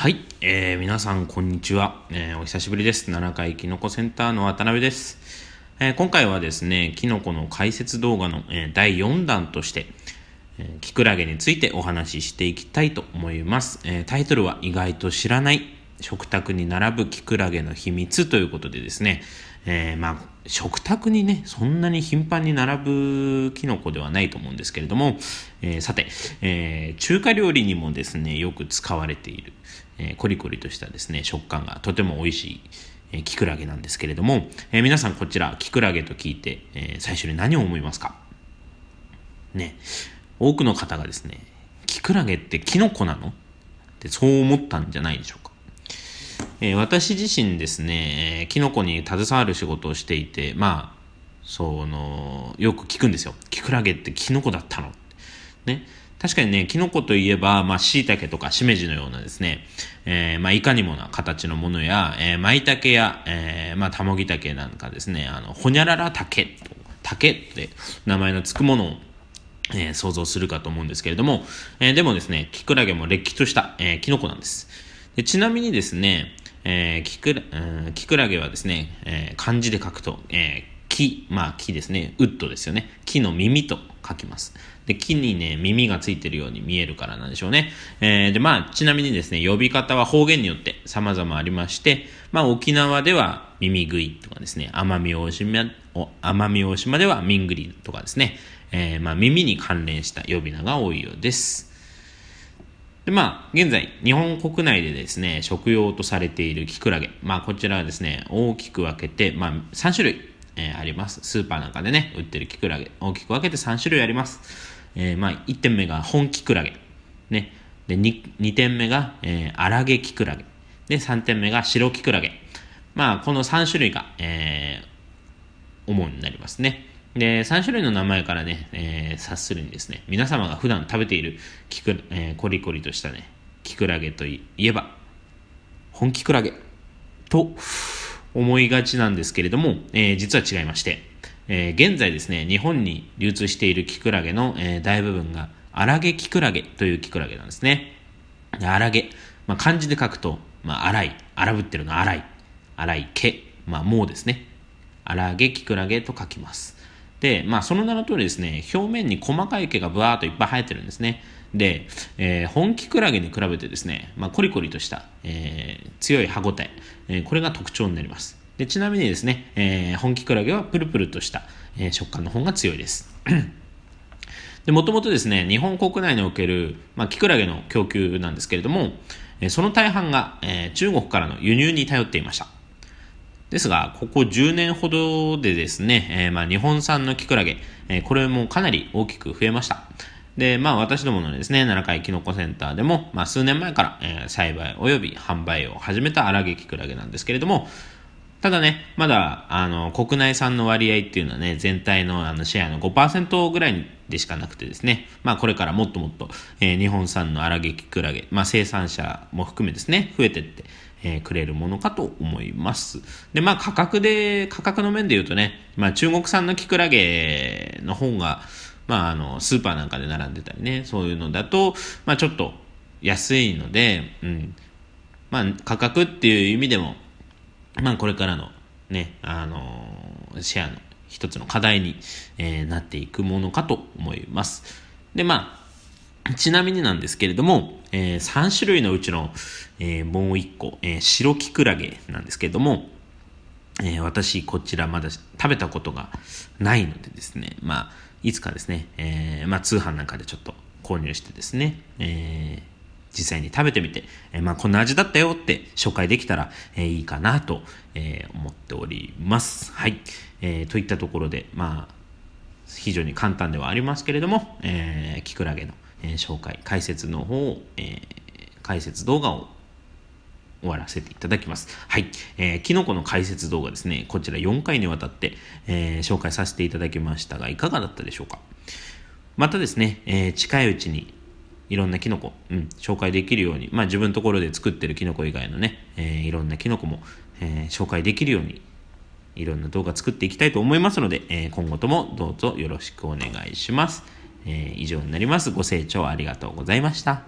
はい、えー、皆さんこんにちは、えー、お久しぶりです7回きのこセンターの渡辺です、えー、今回はですねきのこの解説動画の、え第4弾として、えキクラゲについてお話ししていきたいと思います、えタイトルは意外と知らない食卓に並ぶキクラゲの秘密ということでですね、えー、まあ食卓にねそんなに頻繁に並ぶキノコではないと思うんですけれども、えー、さて、えー、中華料理にもですねよく使われている、えコリコリとしたですね食感がとても美味しい、えキクラゲなんですけれども、え皆さんこちらキクラゲと聞いて、え最初に何を思いますかね多くの方がですねキクラゲってキノコなのってそう思ったんじゃないでしょうかえー、私自身ですね、えー、キノコに携わる仕事をしていて、まあ、その、よく聞くんですよ。キクラゲってキノコだったのね。確かにね、キノコといえば、まあ、椎茸とかしめじのようなですね、えー、まあ、いかにもな形のものや、えー、舞茸や、えー、まあ、モギタ茸なんかですね、あの、ほにゃらら竹と、ケって名前のつくものをえー、想像するかと思うんですけれども、えー、でもですね、キクラゲもれっきとした、えー、キノコなんですで。ちなみにですね、えー、キクラ、うん、きくらゲはですね、えー、漢字で書くと、えー、木、まあ木ですね、ウッドですよね。木の耳と書きます。で、木にね、耳がついてるように見えるからなんでしょうね。えー、で、まあ、ちなみにですね、呼び方は方言によって様々ありまして、まあ、沖縄では耳食いとかですね、奄美大島、奄美大島ではミングリとかですね、えー、まあ、耳に関連した呼び名が多いようです。でまあ、現在、日本国内でですね、食用とされているキクラゲ。まあ、こちらはですね、大きく分けて、まあ、3種類、えー、あります。スーパーなんかでね、売ってるキクラゲ。大きく分けて3種類あります。えー、まあ、1点目が本キクラゲ。ね。で、2, 2点目が、えー、荒毛キクラゲ。で、3点目が白キクラゲ。まあ、この3種類が、えー、主になりますね。で、3種類の名前からね、えー、察するにですね、皆様が普段食べているえー、コリコリとしたね、キクラゲといえば、本キクラゲと思いがちなんですけれども、えー、実は違いまして、え現在ですね、日本に流通しているキクラゲの、え大部分が、アラゲキクラゲというキクラゲなんですね。アラゲ、まあ、漢字で書くと、まあ、荒い、荒ぶってるの荒い、荒い毛、まあ、ですね。アラゲキクラゲと書きます。で、まあ、その名の通りですね、表面に細かい毛がブワーっといっぱい生えてるんですね。で、えー、本気クラゲに比べてですね、まあ、コリコリとした、えー、強い歯ごたええー、これが特徴になります。でちなみにですね、えー、本気クラゲはプルプルとした、えー、食感の方が強いです。で、もともとですね、日本国内における、まあ、キクラゲの供給なんですけれども、えその大半が、えー、中国からの輸入に頼っていました。ですが、ここ10年ほどでですね、えー、まあ、日本産のキクラゲ、えー、これもかなり大きく増えました。で、まあ私どものですね、7階キノコセンターでも、まあ数年前から、えー、栽培及び販売を始めた荒毛キクラゲなんですけれども、ただね、まだ、あの、国内産の割合っていうのはね、全体のあのシェアの5%ぐらいでしかなくてですね、まあこれからもっともっと、えー、日本産の荒毛キクラゲ、まあ生産者も含めですね、増えてって、えー、くれるものかと思います。で、まあ価格で、価格の面で言うとね、まあ中国産のキクラゲの方が、まああの、スーパーなんかで並んでたりね、そういうのだと、まあちょっと安いので、うん。まあ価格っていう意味でも、まあこれからのね、あのー、シェアの一つの課題に、えー、なっていくものかと思います。で、まあちなみになんですけれども、えー、3種類のうちの、えー、もう1個、えー、白キクラゲなんですけれども、えー、私こちらまだ食べたことがないのでですね、まあ、いつかですね、えー、まあ、通販なんかでちょっと購入してですね、え実際に食べてみて、えまあ、こんな味だったよって紹介できたら、えいいかなと、え思っております。はい、えといったところで、まあ非常に簡単ではありますけれども、えー、キクラゲの、えー、紹介、解説の方を、えー、解説動画を終わらせていただきます。はい。えー、キノコの解説動画ですね、こちら4回にわたって、えー、紹介させていただきましたが、いかがだったでしょうかまたですね、えー、近いうちにいろんなキノコ、うん、紹介できるように、まあ自分のところで作ってるキノコ以外のね、えー、いろんなキノコも、えー、紹介できるようにいろんな動画作っていきたいと思いますので、えー、今後ともどうぞよろしくお願いします。えー、以上になります。ご清聴ありがとうございました。